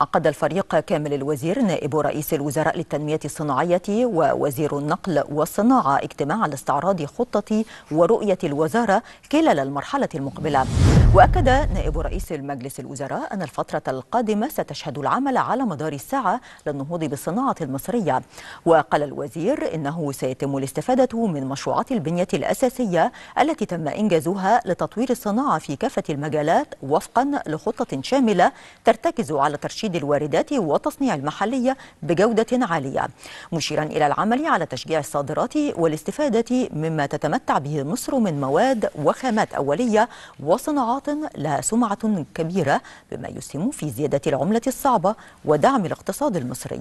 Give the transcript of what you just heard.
عقد الفريق كامل الوزير نائب رئيس الوزراء للتنمية الصناعية ووزير النقل والصناعة اجتماع لاستعراض خطة ورؤية الوزارة خلال المرحلة المقبلة وأكد نائب رئيس المجلس الوزراء أن الفترة القادمة ستشهد العمل على مدار الساعة للنهوض بالصناعة المصرية وقال الوزير إنه سيتم الاستفادة من مشروعات البنية الأساسية التي تم إنجازها لتطوير الصناعة في كافة المجالات وفقا لخطة شاملة ترتكز على ترشيد الواردات وتصنيع المحلية بجودة عالية مشيرا إلى العمل على تشجيع الصادرات والاستفادة مما تتمتع به مصر من مواد وخامات أولية وصناعات مواطن لها سمعة كبيرة بما يسهم في زيادة العملة الصعبة ودعم الاقتصاد المصري